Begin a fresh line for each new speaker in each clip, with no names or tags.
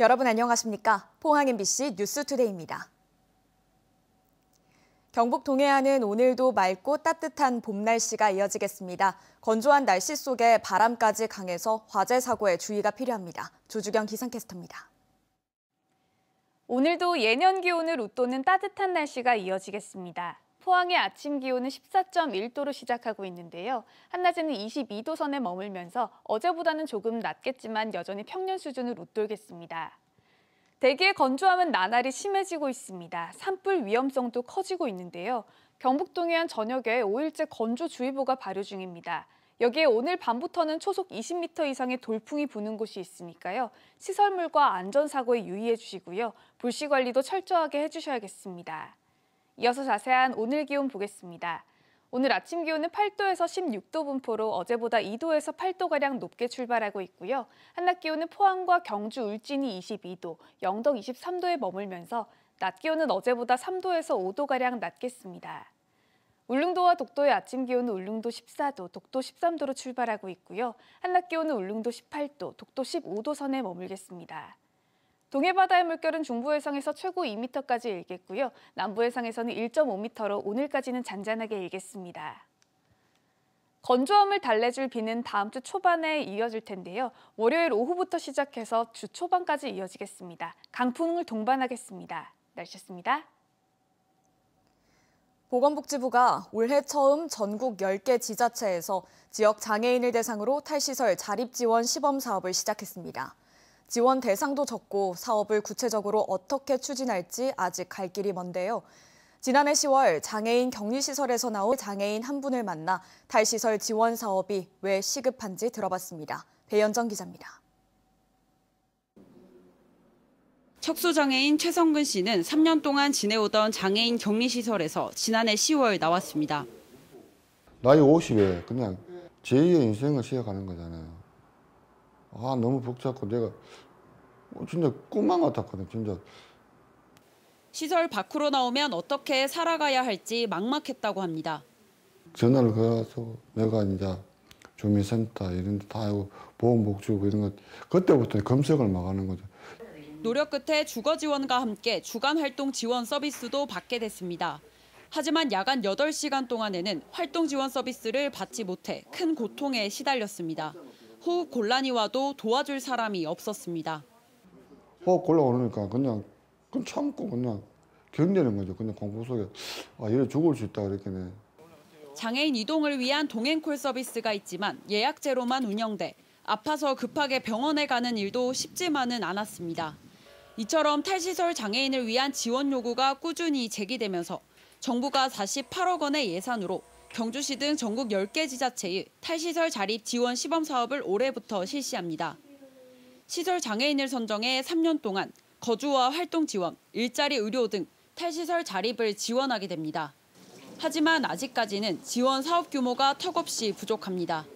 여러분 안녕하십니까? 포항 MBC 뉴스투데이입니다. 경북 동해안은 오늘도 맑고 따뜻한 봄 날씨가 이어지겠습니다. 건조한 날씨 속에 바람까지 강해서 화재 사고에 주의가 필요합니다. 조주경 기상캐스터입니다.
오늘도 예년 기온을 웃도는 따뜻한 날씨가 이어지겠습니다. 포항의 아침 기온은 14.1도로 시작하고 있는데요. 한낮에는 22도 선에 머물면서 어제보다는 조금 낮겠지만 여전히 평년 수준을 웃돌겠습니다. 대기의 건조함은 나날이 심해지고 있습니다. 산불 위험성도 커지고 있는데요. 경북 동해안 전역에 5일째 건조주의보가 발효 중입니다. 여기에 오늘 밤부터는 초속 20m 이상의 돌풍이 부는 곳이 있으니까요. 시설물과 안전사고에 유의해 주시고요. 불씨 관리도 철저하게 해주셔야겠습니다. 이어서 자세한 오늘 기온 보겠습니다. 오늘 아침 기온은 8도에서 16도 분포로 어제보다 2도에서 8도가량 높게 출발하고 있고요. 한낮 기온은 포항과 경주, 울진이 22도, 영덕 23도에 머물면서 낮 기온은 어제보다 3도에서 5도가량 낮겠습니다. 울릉도와 독도의 아침 기온은 울릉도 14도, 독도 13도로 출발하고 있고요. 한낮 기온은 울릉도 18도, 독도 15도 선에 머물겠습니다. 동해바다의 물결은 중부 해상에서 최고 2m까지 일겠고요. 남부 해상에서는 1.5m로 오늘까지는 잔잔하게 일겠습니다. 건조함을 달래줄 비는 다음 주 초반에 이어질 텐데요. 월요일 오후부터 시작해서 주 초반까지 이어지겠습니다. 강풍을 동반하겠습니다. 날씨였습니다.
보건복지부가 올해 처음 전국 10개 지자체에서 지역 장애인을 대상으로 탈시설 자립지원 시범 사업을 시작했습니다. 지원 대상도 적고 사업을 구체적으로 어떻게 추진할지 아직 갈 길이 먼데요. 지난해 10월 장애인 격리시설에서 나온 장애인 한 분을 만나 탈시설 지원 사업이 왜 시급한지 들어봤습니다. 배연정 기자입니다.
척수장애인 최성근 씨는 3년 동안 지내오던 장애인 격리시설에서 지난해 10월 나왔습니다.
나이 50에 그냥 제2의 인생을 시작하는 거잖아요. 아 너무 복잡차고 내가 어, 진짜 꿈만 같았거든 진짜.
시설 밖으로 나오면 어떻게 살아가야 할지 막막했다고 합니다.
전화를 걸어서 내가 이제 주민센터 이런 데다 하고 보험복 주고 이런 것 그때부터 검색을 막 하는 거죠.
노력 끝에 주거 지원과 함께 주간 활동 지원 서비스도 받게 됐습니다. 하지만 야간 8시간 동안에는 활동 지원 서비스를 받지 못해 큰 고통에 시달렸습니다. 호 곤란이 와도 도와줄 사람이 없었습니다.
호 곤란 오니까 그러니까 그냥 그 참고 그냥 견디는 거죠. 그냥 공포 속에 아얘 죽을 수 있다 이렇게네.
장애인 이동을 위한 동행콜 서비스가 있지만 예약제로만 운영돼 아파서 급하게 병원에 가는 일도 쉽지만은 않았습니다. 이처럼 탈시설 장애인을 위한 지원 요구가 꾸준히 제기되면서 정부가 48억 원의 예산으로 경주시 등 전국 10개 지자체의 탈시설 자립 지원 시범 사업을 올해부터 실시합니다. 시설 장애인을 선정해 3년 동안 거주와 활동 지원, 일자리 의료 등 탈시설 자립을 지원하게 됩니다. 하지만 아직까지는 지원 사업 규모가 턱없이 부족합니다.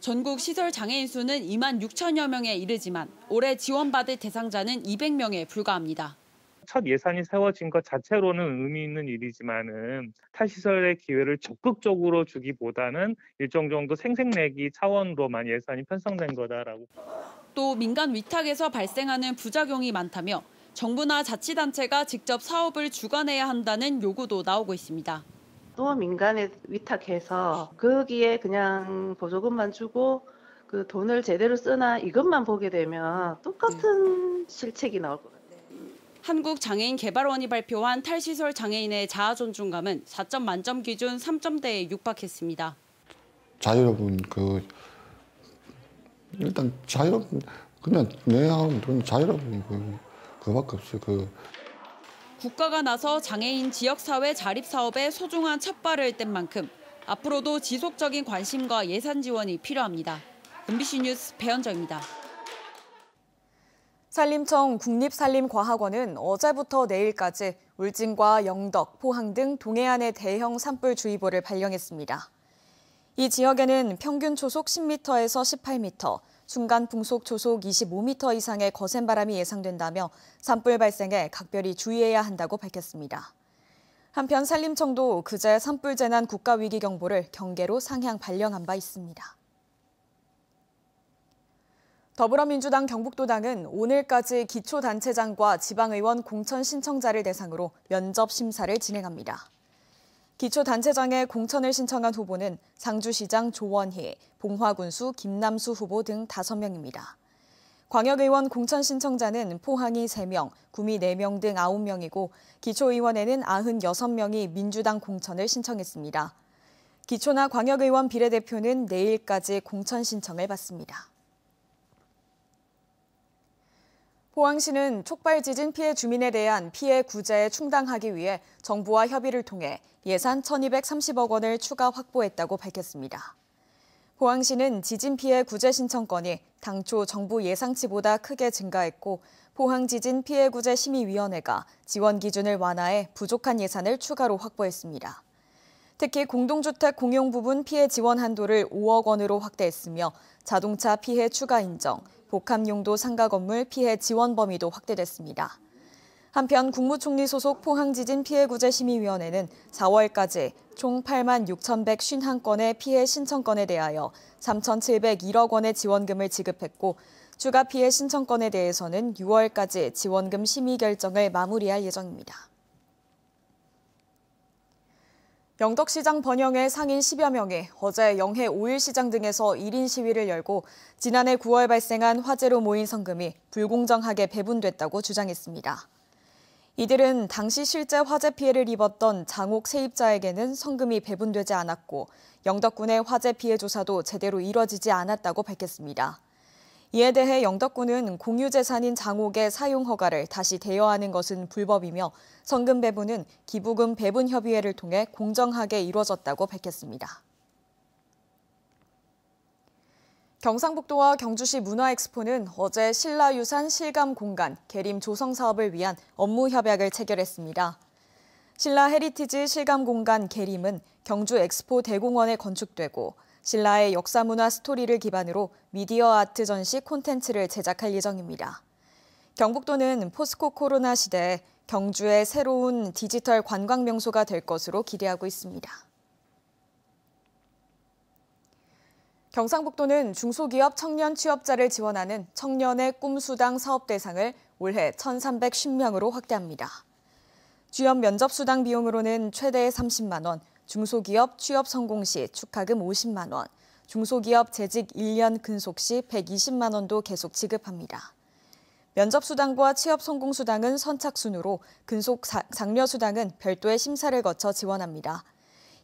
전국 시설 장애인 수는 2만 6천여 명에 이르지만 올해 지원받을 대상자는 200명에 불과합니다.
첫 예산이 세워진 것 자체로는 의미 있는 일이지만은 탈시설의 기회를 적극적으로 주기보다는 일정 정도 생색내기 차원으로만 예산이 편성된 거다라고.
또 민간 위탁에서 발생하는 부작용이 많다며 정부나 자치단체가 직접 사업을 주관해야 한다는 요구도 나오고 있습니다.
또 민간에 위탁해서 거기에 그 그냥 보조금만 주고 그 돈을 제대로 쓰나 이것만 보게 되면 똑같은 네. 실책이 나올 거예요.
한국장애인개발원이 발표한 탈시설 장애인의 자아 존중감은 4점 만점 기준 3점대에 육박했습니다.
자유로운 그 일단 자유롭 그냥 내 하면 좀 자유로운 그 그밖에 없어요. 그
국가가 나서 장애인 지역사회 자립 사업에 소중한 첫발을 뗀 만큼 앞으로도 지속적인 관심과 예산 지원이 필요합니다. MBC 뉴스 배현정입니다. 산림청
국립산림과학원은 어제부터 내일까지 울진과 영덕, 포항 등 동해안의 대형 산불주의보를 발령했습니다. 이 지역에는 평균 초속 10m에서 18m, 중간 풍속 초속 25m 이상의 거센 바람이 예상된다며 산불 발생에 각별히 주의해야 한다고 밝혔습니다. 한편 산림청도 그제 산불 재난 국가위기경보를 경계로 상향 발령한 바 있습니다. 더불어민주당 경북도당은 오늘까지 기초단체장과 지방의원 공천 신청자를 대상으로 면접 심사를 진행합니다. 기초단체장에 공천을 신청한 후보는 상주시장 조원희, 봉화군수 김남수 후보 등 5명입니다. 광역의원 공천 신청자는 포항이 3명, 구미 4명 등 9명이고 기초의원에는 96명이 민주당 공천을 신청했습니다. 기초나 광역의원 비례대표는 내일까지 공천 신청을 받습니다. 포항시는 촉발 지진 피해 주민에 대한 피해 구제에 충당하기 위해 정부와 협의를 통해 예산 1,230억 원을 추가 확보했다고 밝혔습니다. 포항시는 지진 피해 구제 신청건이 당초 정부 예상치보다 크게 증가했고 포항 지진 피해 구제 심의위원회가 지원 기준을 완화해 부족한 예산을 추가로 확보했습니다. 특히 공동주택 공용 부분 피해 지원 한도를 5억 원으로 확대했으며 자동차 피해 추가 인정, 복합용도 상가 건물 피해 지원 범위도 확대됐습니다. 한편 국무총리 소속 포항지진 피해구제심의위원회는 4월까지 총 8만 6,151건의 피해 신청건에 대하여 3,701억 원의 지원금을 지급했고 추가 피해 신청건에 대해서는 6월까지 지원금 심의 결정을 마무리할 예정입니다. 영덕시장 번영의 상인 10여 명이 어제 영해 5일 시장 등에서 1인 시위를 열고 지난해 9월 발생한 화재로 모인 성금이 불공정하게 배분됐다고 주장했습니다. 이들은 당시 실제 화재 피해를 입었던 장옥 세입자에게는 성금이 배분되지 않았고 영덕군의 화재 피해 조사도 제대로 이뤄지지 않았다고 밝혔습니다. 이에 대해 영덕군은 공유재산인 장옥의 사용 허가를 다시 대여하는 것은 불법이며 성금 배분은 기부금 배분 협의회를 통해 공정하게 이루어졌다고 밝혔습니다. 경상북도와 경주시 문화엑스포는 어제 신라유산 실감 공간 계림 조성 사업을 위한 업무 협약을 체결했습니다. 신라 헤리티지 실감 공간 계림은 경주 엑스포 대공원에 건축되고 신라의 역사문화 스토리를 기반으로 미디어 아트 전시 콘텐츠를 제작할 예정입니다. 경북도는 포스코 코로나 시대에 경주의 새로운 디지털 관광 명소가 될 것으로 기대하고 있습니다. 경상북도는 중소기업 청년 취업자를 지원하는 청년의 꿈수당 사업 대상을 올해 1,310명으로 확대합니다. 주연 면접 수당 비용으로는 최대 30만 원, 중소기업 취업 성공 시 축하금 50만 원, 중소기업 재직 1년 근속 시 120만 원도 계속 지급합니다. 면접 수당과 취업 성공 수당은 선착순으로 근속 장려 수당은 별도의 심사를 거쳐 지원합니다.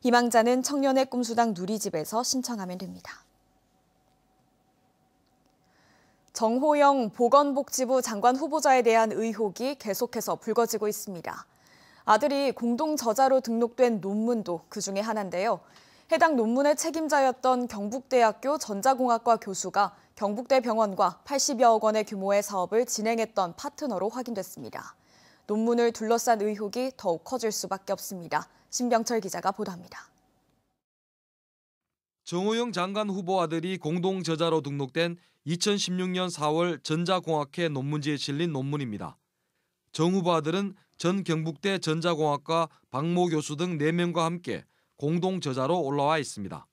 희망자는 청년의 꿈수당 누리집에서 신청하면 됩니다. 정호영 보건복지부 장관 후보자에 대한 의혹이 계속해서 불거지고 있습니다. 아들이 공동 저자로 등록된 논문도 그 중에 하나인데요. 해당 논문의 책임자였던 경북대학교 전자공학과 교수가 경북대 병원과 80여억 원의 규모의 사업을 진행했던 파트너로 확인됐습니다. 논문을 둘러싼 의혹이 더욱 커질 수밖에 없습니다. 신병철 기자가
보도합니다. 정호영 장관 후보 아들이 공동 저자로 등록된 2016년 4월 전자공학회 논문지에 실린 논문입니다. 정 후보 아들은 전 경북대 전자공학과 박모 교수 등 4명과 함께 공동 저자로 올라와 있습니다.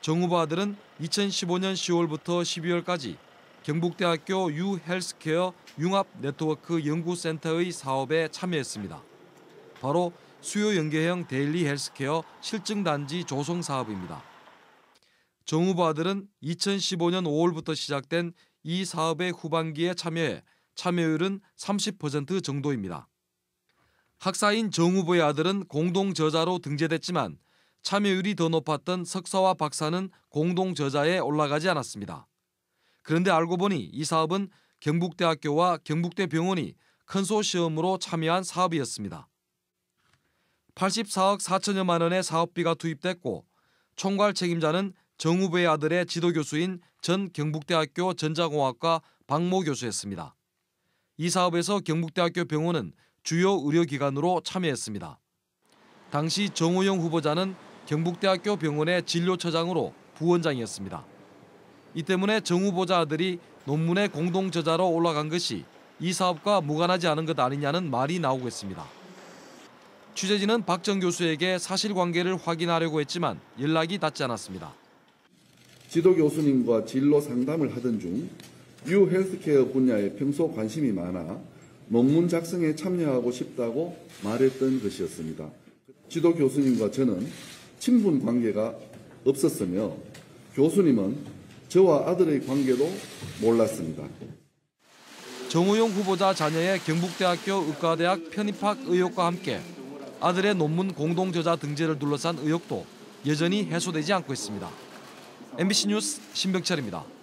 정 후보들은 아 2015년 10월부터 12월까지 경북대학교 유헬스케어 융합네트워크 연구센터의 사업에 참여했습니다. 바로 수요 연계형 데일리 헬스케어 실증단지 조성 사업입니다. 정 후보들은 아 2015년 5월부터 시작된 이 사업의 후반기에 참여해 참여율은 30% 정도입니다. 학사인 정 후보의 아들은 공동 저자로 등재됐지만 참여율이 더 높았던 석사와 박사는 공동 저자에 올라가지 않았습니다. 그런데 알고 보니 이 사업은 경북대학교와 경북대병원이 컨소시엄으로 참여한 사업이었습니다. 84억 4천여만 원의 사업비가 투입됐고 총괄 책임자는 정 후보의 아들의 지도 교수인 전 경북대학교 전자공학과 박모 교수였습니다. 이 사업에서 경북대학교 병원은 주요 의료기관으로 참여했습니다. 당시 정호영 후보자는 경북대학교 병원의 진료처장으로 부원장이었습니다. 이 때문에 정 후보자 아들이 논문의 공동 저자로 올라간 것이 이 사업과 무관하지 않은 것 아니냐는 말이 나오고 있습니다. 취재진은 박정 교수에게 사실관계를 확인하려고 했지만 연락이 닿지 않았습니다. 지도 교수님과 진로 상담을 하던 중뉴 헬스케어 분야에 평소 관심이 많아 논문 작성에 참여하고 싶다고 말했던 것이었습니다. 지도 교수님과 저는 친분 관계가 없었으며 교수님은 저와 아들의 관계도 몰랐습니다. 정우용 후보자 자녀의 경북대학교 의과대학 편입학 의혹과 함께 아들의 논문 공동 저자 등재를 둘러싼 의혹도 여전히 해소되지 않고 있습니다. MBC 뉴스 신병철입니다.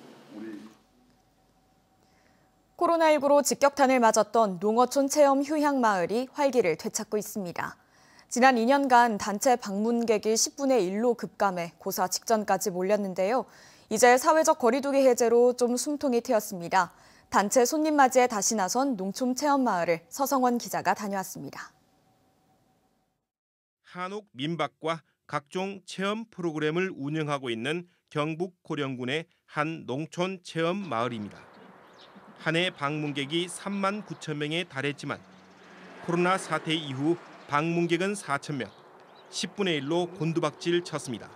코로나19로 직격탄을 맞았던 농어촌 체험 휴양 마을이 활기를 되찾고 있습니다. 지난 2년간 단체 방문객이 10분의 1로 급감해 고사 직전까지 몰렸는데요. 이제 사회적 거리두기 해제로 좀 숨통이 트였습니다. 단체 손님 맞이에 다시 나선 농촌 체험 마을을 서성원 기자가 다녀왔습니다.
한옥 민박과 각종 체험 프로그램을 운영하고 있는 경북 고령군의 한 농촌 체험 마을입니다. 한해 방문객이 3만 9천 명에 달했지만 코로나 사태 이후 방문객은 4천 명, 10분의 1로 곤두박질 쳤습니다.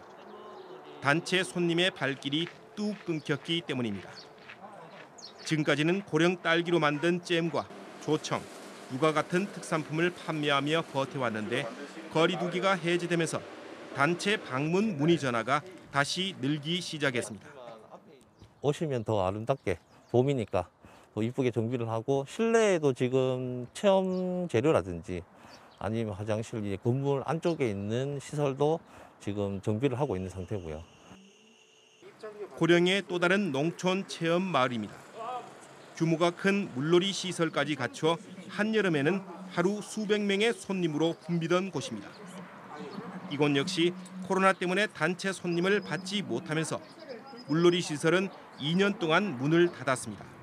단체 손님의 발길이 뚝 끊겼기 때문입니다. 지금까지는 고령 딸기로 만든 잼과 조청, 육아 같은 특산품을 판매하며 버텨왔는데 거리두기가 해제되면서 단체 방문 문의 전화가 다시 늘기 시작했습니다. 오시면 더 아름답게 봄이니까 또 뭐 이쁘게 정비를 하고 실내에도 지금 체험 재료라든지 아니면 화장실 이 건물 안쪽에 있는 시설도 지금 정비를 하고 있는 상태고요. 고령의 또 다른 농촌 체험 마을입니다. 규모가 큰 물놀이 시설까지 갖춰 한여름에는 하루 수백 명의 손님으로 붐비던 곳입니다. 이곳 역시 코로나 때문에 단체 손님을 받지 못하면서 물놀이 시설은 2년 동안 문을 닫았습니다.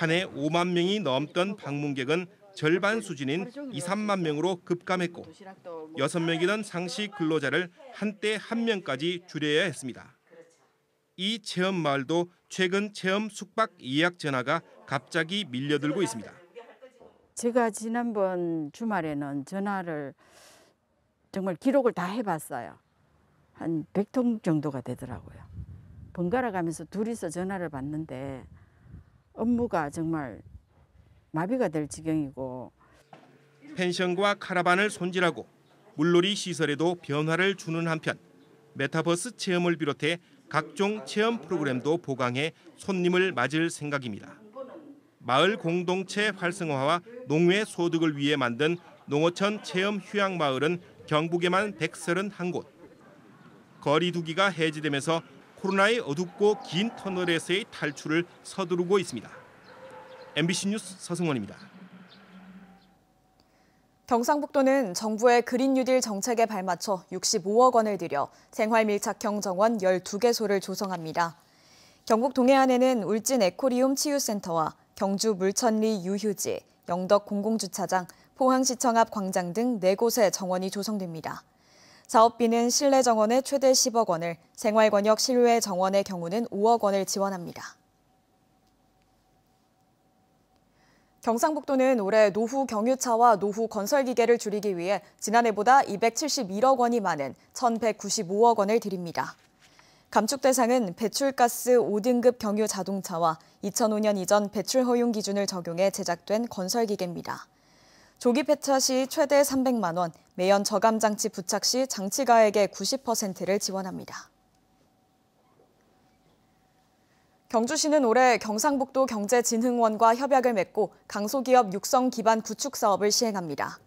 한해 5만 명이 넘던 방문객은 절반 수준인 2, 3만 명으로 급감했고 6명이던 상시 근로자를 한때 1명까지 줄여야 했습니다. 이 체험 마을도 최근 체험 숙박 예약 전화가 갑자기 밀려들고 있습니다.
제가 지난번 주말에는 전화를 정말 기록을 다 해봤어요. 한 100통 정도가 되더라고요. 번갈아 가면서 둘이서 전화를 받는데 업무가 정말 마비가 될
지경이고 펜션과 카라반을 손질하고 물놀이 시설에도 변화를 주는 한편 메타버스 체험을 비롯해 각종 체험 프로그램도 보강해 손님을 맞을 생각입니다. 마을 공동체 활성화와 농외 소득을 위해 만든 농어촌 체험 휴양 마을은 경북에만 131곳. 거리 두기가 해제되면서 코로나의 어둡고 긴 터널에서의 탈출을 서두르고 있습니다. MBC 뉴스 서승원입니다.
경상북도는 정부의 그린 뉴딜 정책에 발맞춰 65억 원을 들여 생활 밀착형 정원 12개소를 조성합니다. 경북 동해안에는 울진 에코리움 치유센터와 경주 물천리 유휴지, 영덕 공공주차장, 포항시청 앞 광장 등 4곳에 정원이 조성됩니다. 사업비는 실내 정원의 최대 10억 원을, 생활권역 실외 정원의 경우는 5억 원을 지원합니다. 경상북도는 올해 노후 경유차와 노후 건설 기계를 줄이기 위해 지난해보다 271억 원이 많은 1,195억 원을 드립니다. 감축 대상은 배출가스 5등급 경유 자동차와 2005년 이전 배출 허용 기준을 적용해 제작된 건설 기계입니다. 조기 폐차 시 최대 300만 원, 매연 저감 장치 부착 시 장치 가액의 90%를 지원합니다. 경주시는 올해 경상북도 경제진흥원과 협약을 맺고 강소기업 육성 기반 구축 사업을 시행합니다.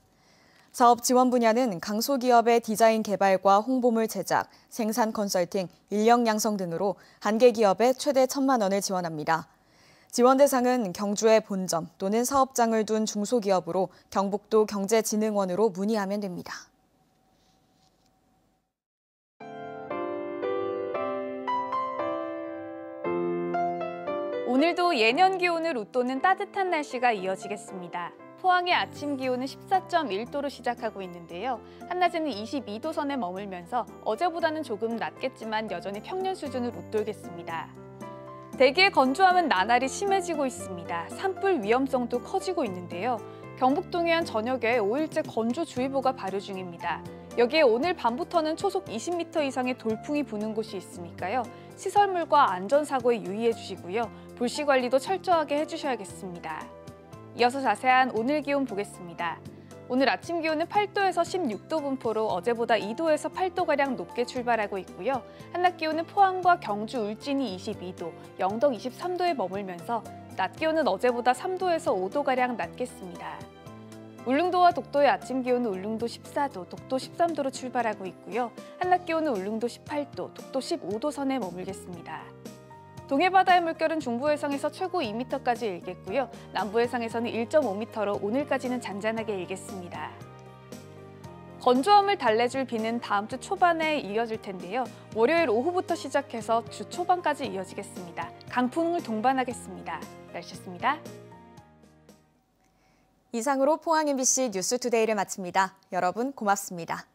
사업 지원 분야는 강소기업의 디자인 개발과 홍보물 제작, 생산 컨설팅, 인력 양성 등으로 한 개 기업에 최대 1 천만 원을 지원합니다. 지원 대상은 경주에 본점 또는 사업장을 둔 중소기업으로 경북도 경제진흥원으로 문의하면 됩니다.
오늘도 예년 기온을 웃도는 따뜻한 날씨가 이어지겠습니다. 포항의 아침 기온은 14.1도로 시작하고 있는데요. 한낮에는 22도 선에 머물면서 어제보다는 조금 낮겠지만 여전히 평년 수준을 웃돌겠습니다. 대기의 건조함은 나날이 심해지고 있습니다. 산불 위험성도 커지고 있는데요. 경북 동해안 전역에 5일째 건조주의보가 발효 중입니다. 여기에 오늘 밤부터는 초속 20m 이상의 돌풍이 부는 곳이 있으니까요. 시설물과 안전사고에 유의해 주시고요. 불씨 관리도 철저하게 해주셔야겠습니다. 이어서 자세한 오늘 기온 보겠습니다. 오늘 아침 기온은 8도에서 16도 분포로 어제보다 2도에서 8도가량 높게 출발하고 있고요. 한낮 기온은 포항과 경주 울진이 22도, 영덕 23도에 머물면서 낮 기온은 어제보다 3도에서 5도가량 낮겠습니다. 울릉도와 독도의 아침 기온은 울릉도 14도, 독도 13도로 출발하고 있고요. 한낮 기온은 울릉도 18도, 독도 15도 선에 머물겠습니다. 동해바다의 물결은 중부 해상에서 최고 2m까지 일겠고요. 남부 해상에서는 1.5m로 오늘까지는 잔잔하게 일겠습니다. 건조함을 달래줄 비는 다음 주 초반에 이어질 텐데요. 월요일 오후부터 시작해서 주 초반까지 이어지겠습니다. 강풍을 동반하겠습니다. 날씨였습니다.
이상으로 포항 MBC 뉴스투데이를 마칩니다. 여러분 고맙습니다.